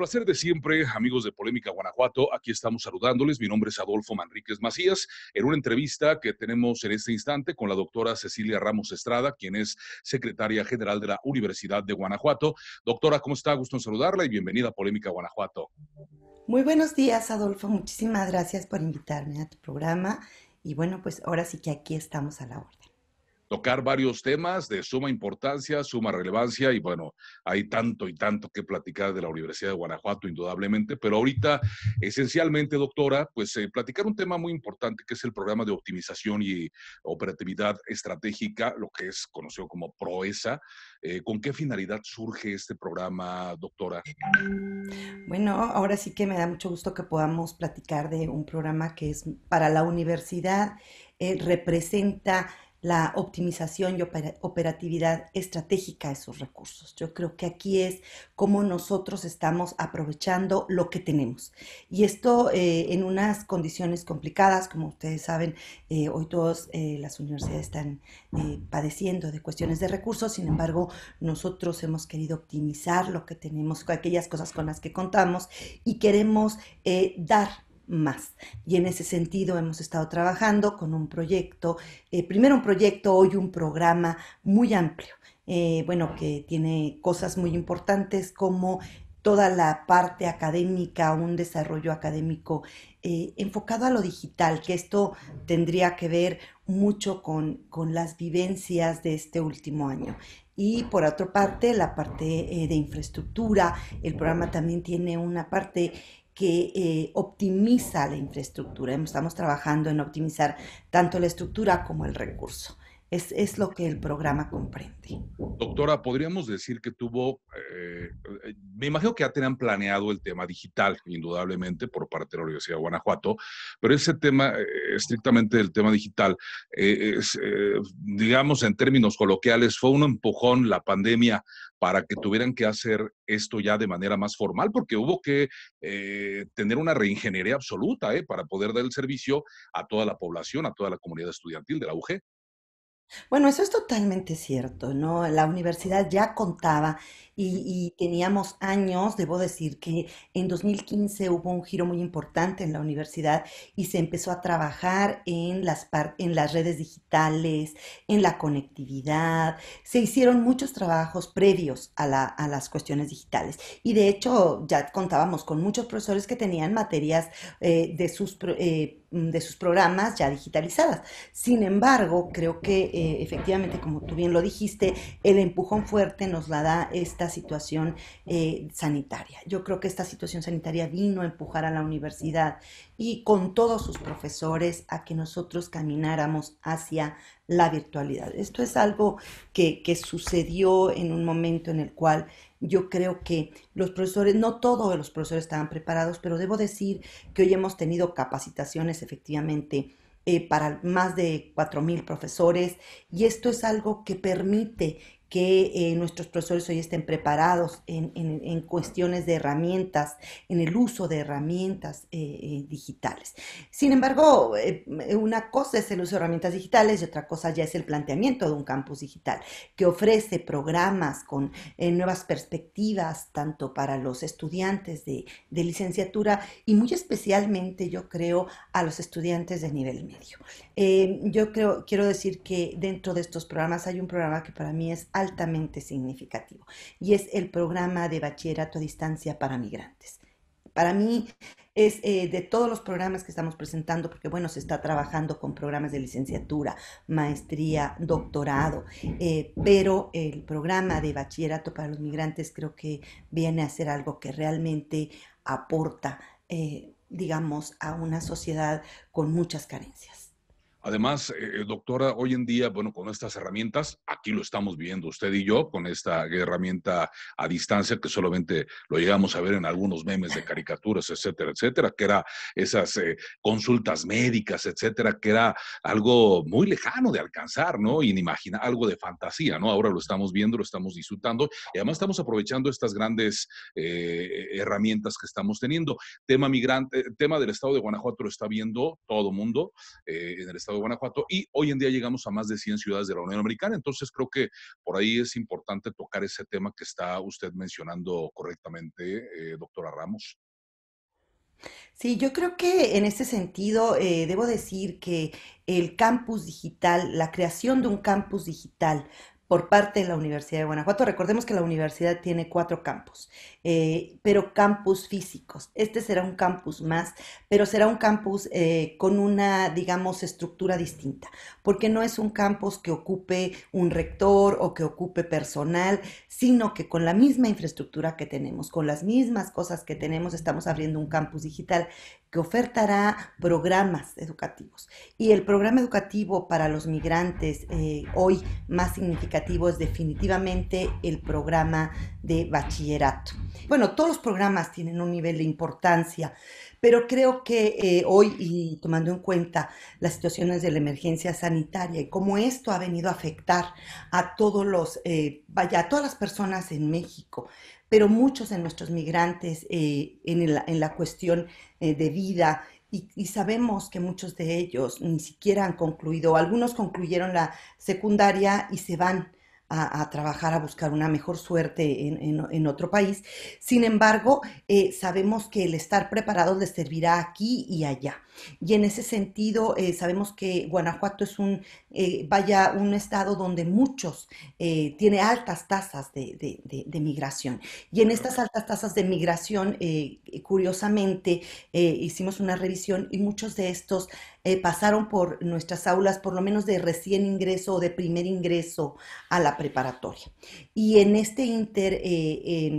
placer de siempre, amigos de Polémica Guanajuato, aquí estamos saludándoles. Mi nombre es Adolfo Manríquez Macías, en una entrevista que tenemos en este instante con la doctora Cecilia Ramos Estrada, quien es secretaria general de la Universidad de Guanajuato. Doctora, ¿cómo está? Gusto en saludarla y bienvenida a Polémica Guanajuato. Muy buenos días, Adolfo. Muchísimas gracias por invitarme a tu programa. Y bueno, pues ahora sí que aquí estamos a la hora tocar varios temas de suma importancia, suma relevancia y bueno, hay tanto y tanto que platicar de la Universidad de Guanajuato, indudablemente, pero ahorita esencialmente, doctora, pues eh, platicar un tema muy importante que es el programa de optimización y operatividad estratégica, lo que es conocido como PROESA. Eh, ¿Con qué finalidad surge este programa, doctora? Bueno, ahora sí que me da mucho gusto que podamos platicar de un programa que es para la universidad, eh, representa la optimización y operatividad estratégica de sus recursos. Yo creo que aquí es cómo nosotros estamos aprovechando lo que tenemos. Y esto eh, en unas condiciones complicadas, como ustedes saben, eh, hoy todas eh, las universidades están padeciendo de cuestiones de recursos, sin embargo, nosotros hemos querido optimizar lo que tenemos, aquellas cosas con las que contamos y queremos dar más. Y en ese sentido hemos estado trabajando con un proyecto, eh, primero un proyecto, hoy un programa muy amplio, eh, bueno, que tiene cosas muy importantes como toda la parte académica, un desarrollo académico eh, enfocado a lo digital, que esto tendría que ver mucho con, las vivencias de este último año. Y por otra parte, la parte de infraestructura, el programa también tiene una parte que eh, optimiza la infraestructura. Estamos trabajando en optimizar tanto la estructura como el recurso. Es, lo que el programa comprende. Doctora, podríamos decir que tuvo, eh, eh, me imagino que ya tenían planeado el tema digital, indudablemente, por parte de la Universidad de Guanajuato, pero ese tema, eh, estrictamente el tema digital, digamos en términos coloquiales, fue un empujón la pandemia para que tuvieran que hacer esto ya de manera más formal, porque hubo que tener una reingeniería absoluta para poder dar el servicio a toda la población, a toda la comunidad estudiantil de la UG. Bueno, eso es totalmente cierto, ¿no? La universidad ya contaba y, teníamos años, debo decir que en 2015 hubo un giro muy importante en la universidad y se empezó a trabajar en las, en las redes digitales, en la conectividad, se hicieron muchos trabajos previos a, las cuestiones digitales y de hecho ya contábamos con muchos profesores que tenían materias eh, de sus... Eh, Mm, de sus programas ya digitalizadas. Sin embargo, creo que eh, efectivamente, como tú bien lo dijiste, el empujón fuerte nos la da esta situación eh, sanitaria. Yo creo que esta situación sanitaria vino a empujar a la universidad y con todos sus profesores a que nosotros camináramos hacia la virtualidad. Esto es algo que sucedió en un momento en el cual yo creo que los profesores, no todos los profesores estaban preparados, pero debo decir que hoy hemos tenido capacitaciones efectivamente eh, para más de mil profesores y esto es algo que permite que eh, nuestros profesores hoy estén preparados en, cuestiones de herramientas, en el uso de herramientas eh, eh, digitales. Sin embargo, una cosa es el uso de herramientas digitales y otra cosa ya es el planteamiento de un campus digital que ofrece programas con nuevas perspectivas, tanto para los estudiantes de, de licenciatura y muy especialmente yo creo a los estudiantes de nivel medio. yo creo, quiero decir que dentro de estos programas hay un programa que para mí es altamente significativo y es el programa de bachillerato a distancia para migrantes. Para mí es eh, de todos los programas que estamos presentando, porque bueno, se está trabajando con programas de licenciatura, maestría, doctorado, eh, pero el programa de bachillerato para los migrantes creo que viene a ser algo que realmente aporta, eh, digamos, a una sociedad con muchas carencias. Además, eh, eh, doctora, hoy en día, bueno, con estas herramientas, aquí lo estamos viendo usted y yo, con esta herramienta a distancia que solamente lo llegamos a ver en algunos memes de caricaturas, etcétera, etcétera, que era esas eh, consultas médicas, etcétera, que era algo muy lejano de alcanzar, ¿no? imagina, algo de fantasía, ¿no? Ahora lo estamos viendo, lo estamos disfrutando y además estamos aprovechando estas grandes herramientas que estamos teniendo. Tema migrante, tema del estado de Guanajuato lo está viendo todo mundo en el estado de Guanajuato y hoy en día llegamos a más de 100 ciudades de la Unión Americana. Entonces creo que por ahí es importante tocar ese tema que está usted mencionando correctamente, eh, doctora Ramos. Sí, yo creo que en ese sentido eh, debo decir que el campus digital, la creación de un campus digital por parte de la Universidad de Guanajuato. Recordemos que la universidad tiene cuatro campus, eh, pero campus físicos. Este será un campus más, pero será un campus eh, con una, digamos, estructura distinta, porque no es un campus que ocupe un rector o que ocupe personal, sino que con la misma infraestructura que tenemos, con las mismas cosas que tenemos, estamos abriendo un campus digital que ofertará programas educativos. Y el programa educativo para los migrantes eh, hoy más significativo es definitivamente el programa de bachillerato. Bueno, todos los programas tienen un nivel de importancia, pero creo que eh, hoy, y tomando en cuenta las situaciones de la emergencia sanitaria y cómo esto ha venido a afectar a todos los, eh, vaya, a todas las personas en México, pero muchos de nuestros migrantes eh, en, la, cuestión eh, de vida, y, sabemos que muchos de ellos ni siquiera han concluido, algunos concluyeron la secundaria y se van a, trabajar, a buscar una mejor suerte en, otro país. Sin embargo, eh, sabemos que el estar preparado les servirá aquí y allá. Y en ese sentido, eh, sabemos que Guanajuato es un, eh, vaya, un estado donde muchos eh, tiene altas tasas de, migración. Y en estas altas tasas de migración, curiosamente, hicimos una revisión y muchos de estos pasaron por nuestras aulas, por lo menos de recién ingreso o de primer ingreso a la preparatoria. Y en este inter,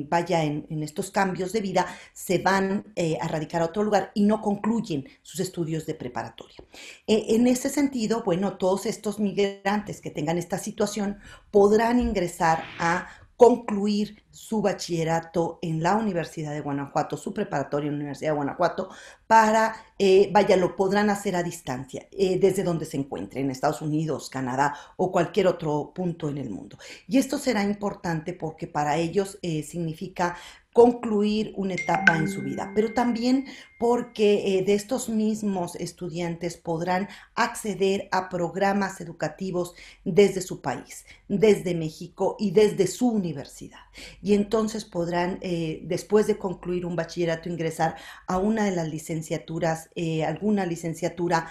vaya, en, en, estos cambios de vida, se van a radicar a otro lugar y no concluyen sus estudios estudios de preparatoria. E, en ese sentido, bueno, todos estos migrantes que tengan esta situación podrán ingresar a concluir su bachillerato en la Universidad de Guanajuato, su preparatoria en la Universidad de Guanajuato, para, eh, vaya, lo podrán hacer a distancia, eh, desde donde se encuentre, en Estados Unidos, Canadá o cualquier otro punto en el mundo. Y esto será importante porque para ellos eh, significa concluir una etapa en su vida, pero también porque eh, de estos mismos estudiantes podrán acceder a programas educativos desde su país, desde México y desde su universidad. Y entonces podrán, eh, después de concluir un bachillerato, ingresar a una de las licenciaturas, eh, alguna licenciatura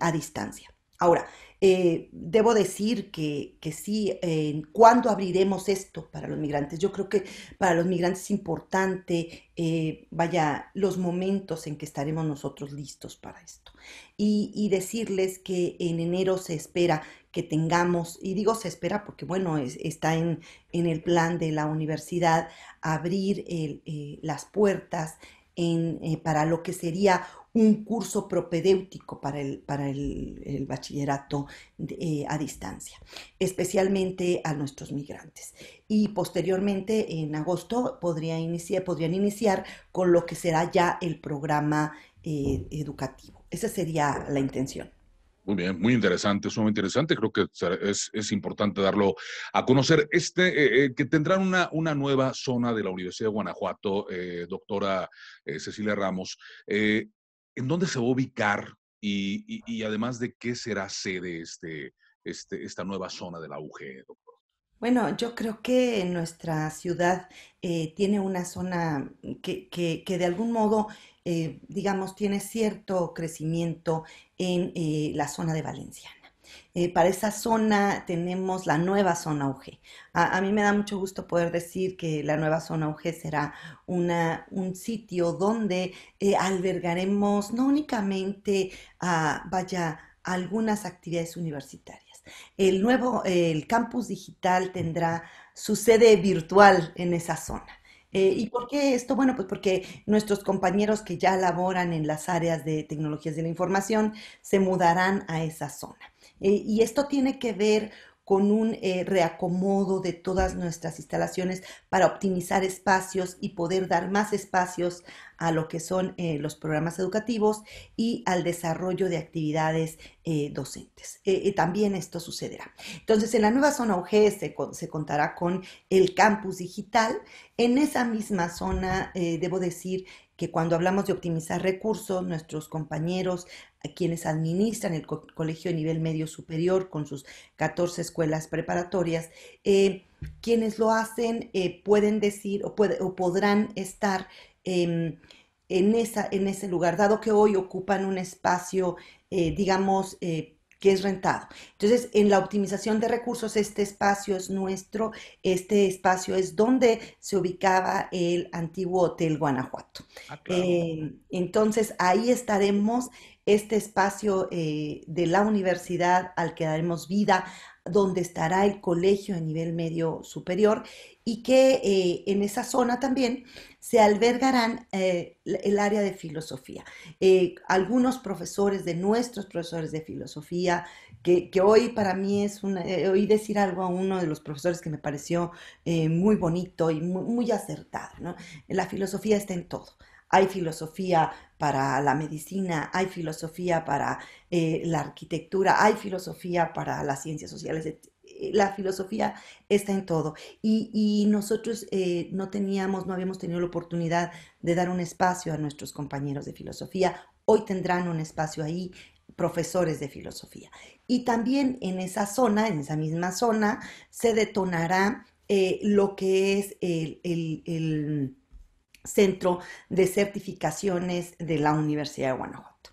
a distancia. Ahora, eh, debo decir que, sí, en ¿cuándo abriremos esto para los migrantes? Yo creo que para los migrantes es importante, eh, vaya, los momentos en que estaremos nosotros listos para esto. Y, decirles que en enero se espera que tengamos, y digo se espera porque, bueno, está en, en, el plan de la universidad, abrir eh, las puertas en, eh, para lo que sería un curso propedéutico para el, para el, bachillerato eh, a distancia, especialmente a nuestros migrantes. Y posteriormente, en agosto, podría podrían iniciar con lo que será ya el programa eh, educativo. Esa sería la intención. Muy bien, muy interesante, es muy interesante. Creo que es, importante darlo a conocer. Este, eh, eh, que tendrán una, nueva zona de la Universidad de Guanajuato, eh, doctora Cecilia Ramos. ¿En dónde se va a ubicar y, además de qué será sede este, este esta nueva zona de la UG, doctor? Bueno, yo creo que nuestra ciudad tiene una zona que, que de algún modo eh, digamos, tiene cierto crecimiento en eh, la zona de Valenciana. Eh, para esa zona tenemos la nueva zona UG. A, mí me da mucho gusto poder decir que la nueva zona UG será una, un sitio donde albergaremos no únicamente, vaya, algunas actividades universitarias. El nuevo, el campus digital tendrá su sede virtual en esa zona. Eh, ¿Y por qué esto? Bueno, pues porque nuestros compañeros que ya laboran en las áreas de tecnologías de la información se mudarán a esa zona. Eh, y esto tiene que ver con un eh, reacomodo de todas nuestras instalaciones para optimizar espacios y poder dar más espacios a lo que son eh, los programas educativos y al desarrollo de actividades eh, docentes. también esto sucederá. Entonces, en la nueva zona UG se, se contará con el campus digital. En esa misma zona, debo decir, que cuando hablamos de optimizar recursos, nuestros compañeros, quienes administran el colegio de nivel medio superior con sus 14 escuelas preparatorias, eh, quienes lo hacen eh, pueden decir o, podrán estar em, en, esa, en ese lugar, dado que hoy ocupan un espacio, eh, digamos, que es rentado. Entonces, en la optimización de recursos, este espacio es nuestro, este espacio es donde se ubicaba el antiguo Hotel Guanajuato. Ah, eh, entonces, ahí estaremos este espacio eh, de la universidad al que daremos vida donde estará el colegio de nivel medio superior y que eh, en esa zona también se albergarán eh, el área de filosofía. Eh, algunos profesores de nuestros profesores de filosofía, que, hoy para mí es una, oí decir algo a uno de los profesores que me pareció muy bonito y muy, muy acertado, ¿no? La filosofía está en todo hay filosofía para la medicina, hay filosofía para eh, la arquitectura, hay filosofía para las ciencias sociales. Eh, la filosofía está en todo. Y, nosotros eh, no teníamos, no habíamos tenido la oportunidad de dar un espacio a nuestros compañeros de filosofía. Hoy tendrán un espacio ahí profesores de filosofía. Y también en esa zona, en esa misma zona, se detonará lo que es el Centro de Certificaciones de la Universidad de Guanajuato.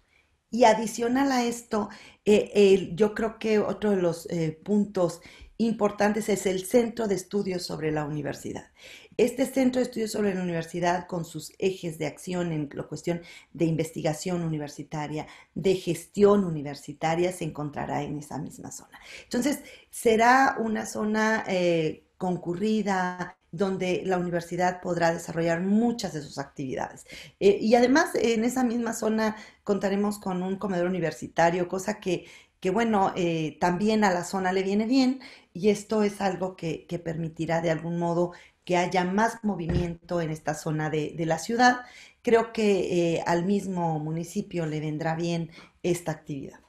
Y adicional a esto, eh, yo creo que otro de los eh, puntos importantes es el Centro de Estudios sobre la Universidad. Este Centro de Estudios sobre la Universidad, con sus ejes de acción en la cuestión de investigación universitaria, de gestión universitaria, se encontrará en esa misma zona. Entonces, será una zona eh, concurrida, donde la universidad podrá desarrollar muchas de sus actividades. Eh, y además, en esa misma zona contaremos con un comedor universitario, cosa que, bueno, eh, también a la zona le viene bien y esto es algo que, permitirá de algún modo que haya más movimiento en esta zona de, la ciudad. Creo que eh, al mismo municipio le vendrá bien esta actividad.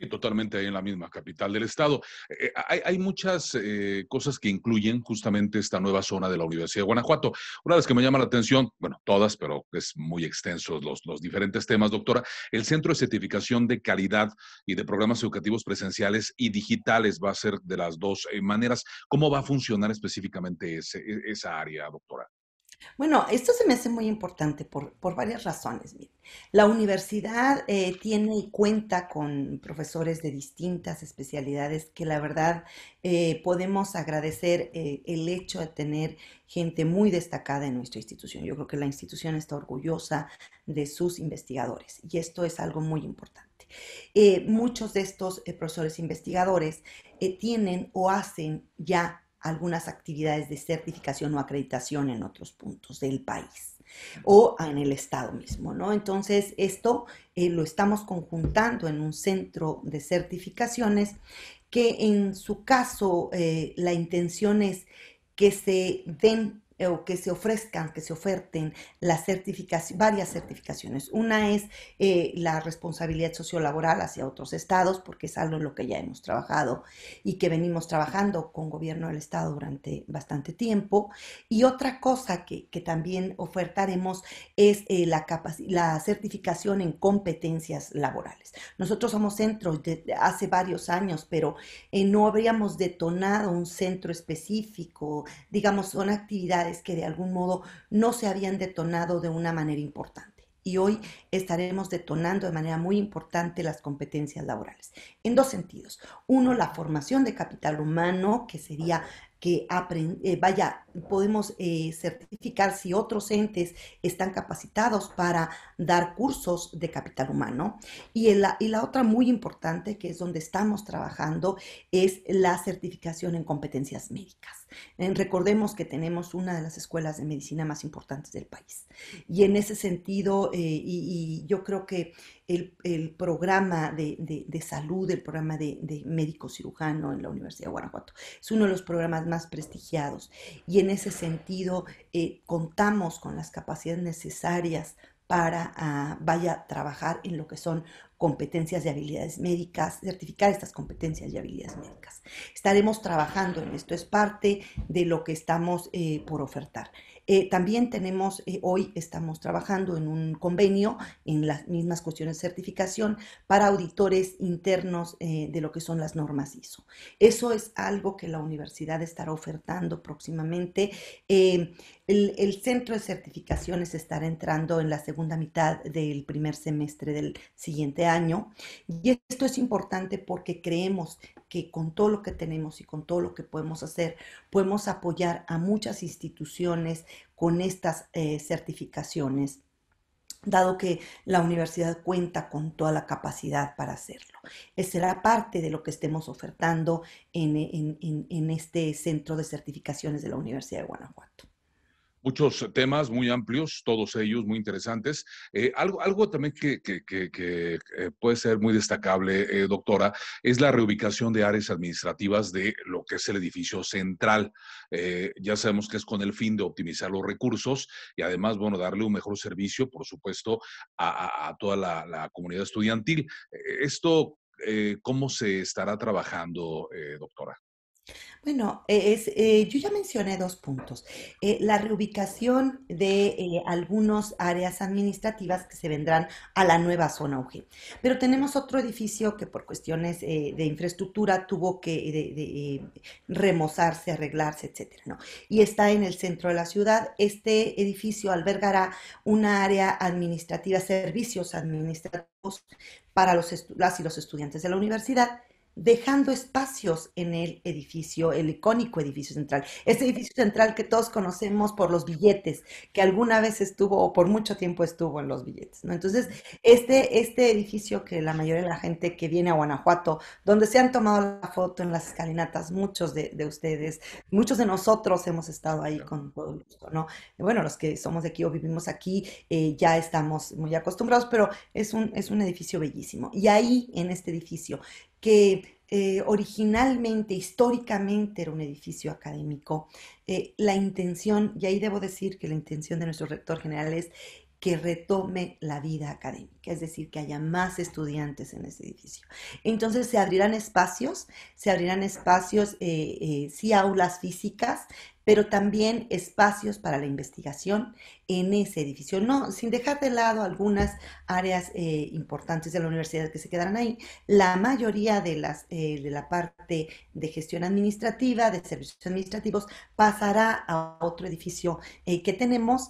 Y totalmente ahí en la misma capital del estado. Eh, eh, hay, muchas eh, cosas que incluyen justamente esta nueva zona de la Universidad de Guanajuato. Una de las que me llama la atención, bueno, todas, pero es muy extenso los, diferentes temas, doctora, el Centro de Certificación de Calidad y de Programas Educativos Presenciales y Digitales va a ser de las dos maneras. ¿Cómo va a funcionar específicamente e, esa área, doctora? Bueno, esto se me hace muy importante por, varias razones. la universidad eh, tiene y cuenta con profesores de distintas especialidades que la verdad eh, podemos agradecer eh, el hecho de tener gente muy destacada en nuestra institución. Yo creo que la institución está orgullosa de sus investigadores y esto es algo muy importante. muchos de estos profesores investigadores tienen o hacen ya algunas actividades de certificación o acreditación en otros puntos del país o en el estado mismo, ¿no? Entonces, esto eh, lo estamos conjuntando en un centro de certificaciones que en su caso eh, la intención es que se den eh, o que se ofrezcan, que se oferten las certificaciones, varias certificaciones. Una es eh, la responsabilidad sociolaboral hacia otros estados, porque es algo en lo que ya hemos trabajado y que venimos trabajando con gobierno del estado durante bastante tiempo. Y otra cosa que, también ofertaremos es eh, la, la certificación en competencias laborales. Nosotros somos centro hace varios años, pero no habríamos detonado un centro específico, digamos, son actividades que de algún modo no se habían detonado de una manera importante. Y hoy estaremos detonando de manera muy importante las competencias laborales. En dos sentidos. Uno, la formación de capital humano, que sería que eh, vaya, podemos eh, certificar si otros entes están capacitados para dar cursos de capital humano. Y, la, y la otra muy importante, que es donde estamos trabajando, es la certificación en competencias médicas. Eh, recordemos que tenemos una de las escuelas de medicina más importantes del país. Y en ese sentido, y yo creo que el, programa de, salud, el programa de, médico cirujano en la Universidad de Guanajuato. Es uno de los programas más prestigiados y en ese sentido eh, contamos con las capacidades necesarias para ah, vaya a trabajar en lo que son competencias y habilidades médicas, certificar estas competencias y habilidades médicas. Estaremos trabajando en esto, es parte de lo que estamos eh, por ofertar. Eh, también tenemos, eh, hoy estamos trabajando en un convenio en las mismas cuestiones de certificación para auditores internos de lo que son las normas ISO. Eso es algo que la universidad estará ofertando próximamente. El, centro de certificaciones estará entrando en la segunda mitad del primer semestre del siguiente año año. Y esto es importante porque creemos que con todo lo que tenemos y con todo lo que podemos hacer, podemos apoyar a muchas instituciones con estas eh, certificaciones dado que la universidad cuenta con toda la capacidad para hacerlo. Esa eh, será parte de lo que estemos ofertando en este centro de certificaciones de la Universidad de Guanajuato. Muchos temas muy amplios, todos ellos muy interesantes. Eh, algo, algo también que, que, eh, puede ser muy destacable, eh, doctora, es la reubicación de áreas administrativas de lo que es el edificio central. ya sabemos que es con el fin de optimizar los recursos y además, bueno, darle un mejor servicio, por supuesto, a, toda la, la, comunidad estudiantil. Esto, ¿cómo se estará trabajando, doctora? Bueno, eh, es, eh, yo ya mencioné dos puntos. Eh, la reubicación de algunas áreas administrativas que se vendrán a la nueva zona UG. Pero tenemos otro edificio que por cuestiones de infraestructura tuvo que remozarse, arreglarse, etcétera. ¿no? Y está en el centro de la ciudad. Este edificio albergará una área administrativa, servicios administrativos para los, las y los estudiantes de la universidad dejando espacios en el edificio, el icónico edificio central. Este edificio central que todos conocemos por los billetes, que alguna vez estuvo o por mucho tiempo estuvo en los billetes. ¿no? Entonces, este, este edificio que la mayoría de la gente que viene a Guanajuato, donde se han tomado la foto en las escalinatas, muchos de, ustedes, muchos de nosotros hemos estado ahí con todo gusto, ¿no? Bueno, los que somos de aquí o vivimos aquí eh, ya estamos muy acostumbrados, pero es un, es un edificio bellísimo. Y ahí, en este edificio, que eh, originalmente, históricamente era un edificio académico, eh, la intención, y ahí debo decir que la intención de nuestro rector general es que retome la vida académica, es decir, que haya más estudiantes en ese edificio. Entonces se abrirán espacios, se abrirán espacios, eh, sí aulas físicas, pero también espacios para la investigación en ese edificio, no sin dejar de lado algunas áreas eh, importantes de la universidad que se quedarán ahí. La mayoría de las eh, de la parte de gestión administrativa, de servicios administrativos, pasará a otro edificio eh, que tenemos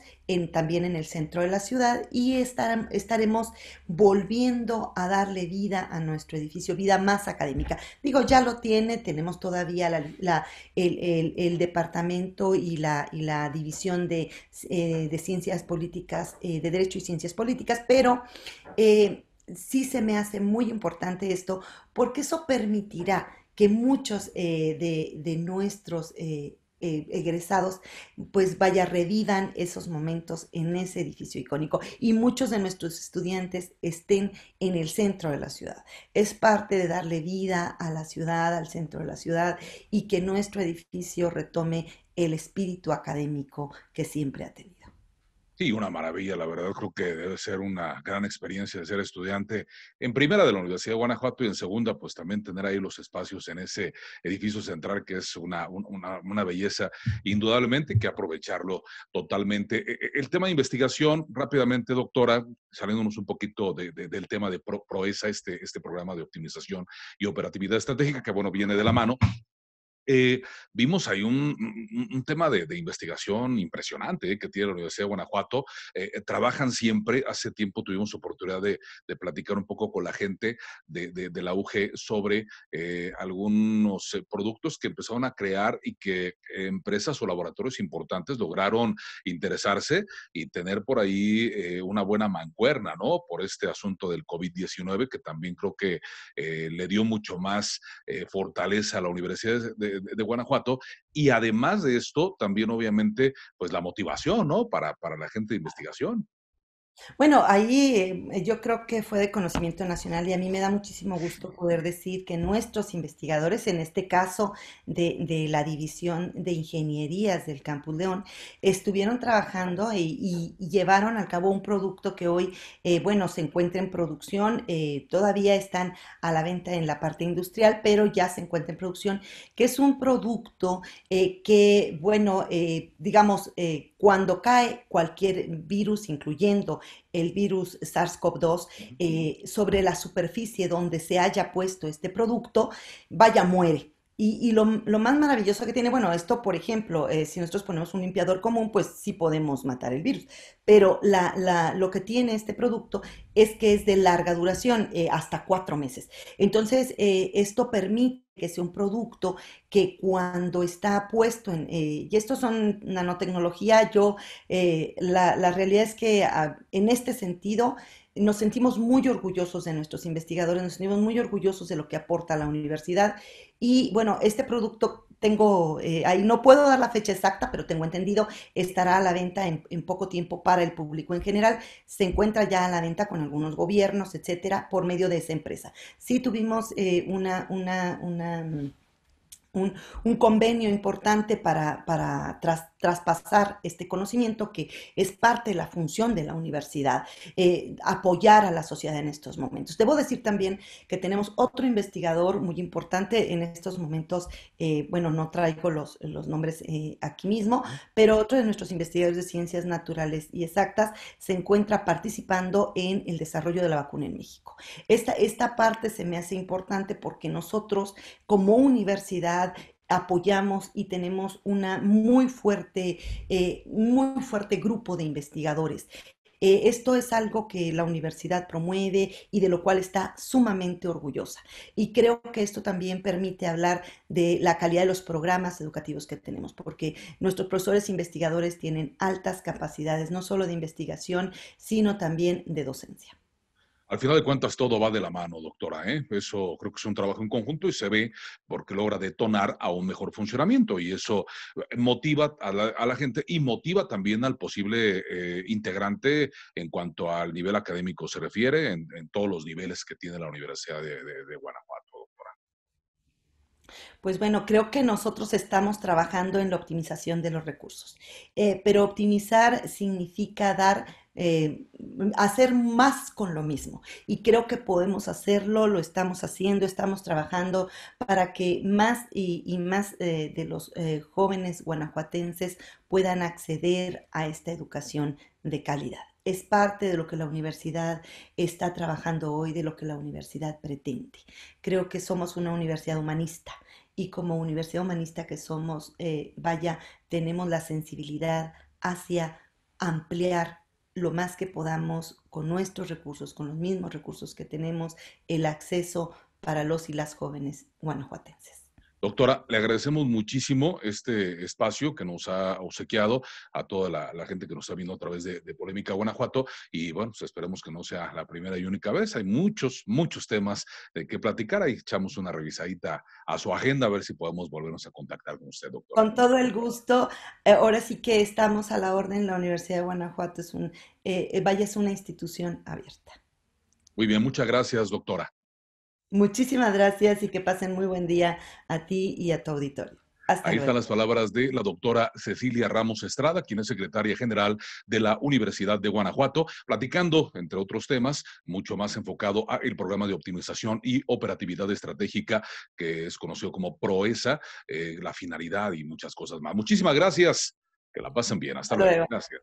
también en el centro de la ciudad y estaremos volviendo a darle vida a nuestro edificio, vida más académica. Digo, ya lo tiene, tenemos todavía el departamento y la, División de, eh, Ciencias Políticas, eh, de Derecho y Ciencias Políticas, pero eh, sí se me hace muy importante esto porque eso permitirá que muchos de, de, nuestros eh, egresados, pues vaya, revivan esos momentos en ese edificio icónico y muchos de nuestros estudiantes estén en el centro de la ciudad. Es parte de darle vida a la ciudad, al centro de la ciudad y que nuestro edificio retome el espíritu académico que siempre ha tenido. Sí, una maravilla, la verdad creo que debe ser una gran experiencia de ser estudiante en primera de la Universidad de Guanajuato y en segunda pues también tener ahí los espacios en ese edificio central que es una, belleza indudablemente que aprovecharlo totalmente. E, e, el tema de investigación, rápidamente doctora, saliéndonos un poquito del tema de ProESA, este, este programa de optimización y operatividad estratégica que bueno, viene de la mano eh, vimos ahí un, tema de, investigación impresionante eh, que tiene la Universidad de Guanajuato. Eh, trabajan siempre, hace tiempo tuvimos oportunidad de, platicar un poco con la gente de, la UG sobre algunos productos que empezaron a crear y que empresas o laboratorios importantes lograron interesarse y tener por ahí una buena mancuerna, ¿no? Por este asunto del COVID-19 que también creo que le dio mucho más fortaleza a la Universidad de de, Guanajuato. Y además de esto, también obviamente, pues la motivación, ¿no? Para, para la gente de investigación. Bueno, ahí eh, yo creo que fue de conocimiento nacional y a mí me da muchísimo gusto poder decir que nuestros investigadores, en este caso de, la División de Ingenierías del Campus León, estuvieron trabajando y, llevaron al cabo un producto que hoy, eh, bueno, se encuentra en producción, eh, todavía están a la venta en la parte industrial, pero ya se encuentra en producción, que es un producto que, bueno, digamos, cuando cae cualquier virus, incluyendo el virus SARS-CoV-2 eh, sobre la superficie donde se haya puesto este producto, vaya, muere. Y, lo, más maravilloso que tiene, bueno, esto, por ejemplo, eh, si nosotros ponemos un limpiador común, pues sí podemos matar el virus. Pero lo que tiene este producto es que es de larga duración, eh, hasta cuatro meses. Entonces, eh, esto permite que sea un producto que cuando está puesto en, y esto son nanotecnología, yo, la, realidad es que ah, en este sentido, nos sentimos muy orgullosos de nuestros investigadores, nos sentimos muy orgullosos de lo que aporta la universidad. Y bueno, este producto tengo, eh, ahí no puedo dar la fecha exacta, pero tengo entendido, estará a la venta en, poco tiempo para el público en general. Se encuentra ya a la venta con algunos gobiernos, etcétera, por medio de esa empresa. Sí tuvimos eh, una, una, una mm, un, convenio importante para, traspasar este conocimiento que es parte de la función de la universidad, eh, apoyar a la sociedad en estos momentos. Debo decir también que tenemos otro investigador muy importante en estos momentos, eh, bueno, no traigo los, los nombres eh, aquí mismo, pero otro de nuestros investigadores de ciencias naturales y exactas se encuentra participando en el desarrollo de la vacuna en México. esta parte se me hace importante porque nosotros como universidad apoyamos y tenemos una muy fuerte, eh, muy fuerte grupo de investigadores. Eh, esto es algo que la universidad promueve y de lo cual está sumamente orgullosa. Y creo que esto también permite hablar de la calidad de los programas educativos que tenemos, porque nuestros profesores investigadores tienen altas capacidades, no solo de investigación, sino también de docencia. Al final de cuentas, todo va de la mano, doctora. ¿eh? Eso creo que es un trabajo en conjunto y se ve porque logra detonar a un mejor funcionamiento y eso eh, motiva a la, gente y motiva también al posible eh, integrante en cuanto al nivel académico se refiere, en, todos los niveles que tiene la Universidad de, Guanajuato, doctora. Pues bueno, creo que nosotros estamos trabajando en la optimización de los recursos, eh, pero optimizar significa dar eh, hacer más con lo mismo. Y creo que podemos hacerlo, lo estamos haciendo, estamos trabajando para que más y, más eh, de los eh, jóvenes guanajuatenses puedan acceder a esta educación de calidad. Es parte de lo que la universidad está trabajando hoy, de lo que la universidad pretende. Creo que somos una universidad humanista y como universidad humanista que somos, vaya, tenemos la sensibilidad hacia ampliar lo más que podamos con nuestros recursos, con los mismos recursos que tenemos, el acceso para los y las jóvenes guanajuatenses. Doctora, le agradecemos muchísimo este espacio que nos ha obsequiado a toda la, gente que nos ha viendo a través de, Polémica Guanajuato y bueno, pues, esperemos que no sea la primera y única vez. Hay muchos, muchos temas que platicar. Ahí echamos una revisadita a su agenda a ver si podemos volvernos a contactar con usted, doctora. Con todo el gusto. Eh, ahora sí que estamos a la orden. La Universidad de Guanajuato es un, eh, eh, vaya, es una institución abierta. Muy bien, muchas gracias, doctora. Muchísimas gracias y que pasen muy buen día a ti y a tu auditorio. Hasta Ahí están las palabras de la doctora Cecilia Ramos Estrada, quien es secretaria general de la Universidad de Guanajuato, platicando, entre otros temas, mucho más enfocado al programa de optimización y operatividad estratégica que es conocido como PROESA, eh, la finalidad y muchas cosas más. Muchísimas gracias. Que la pasen bien. Hasta, luego. Gracias.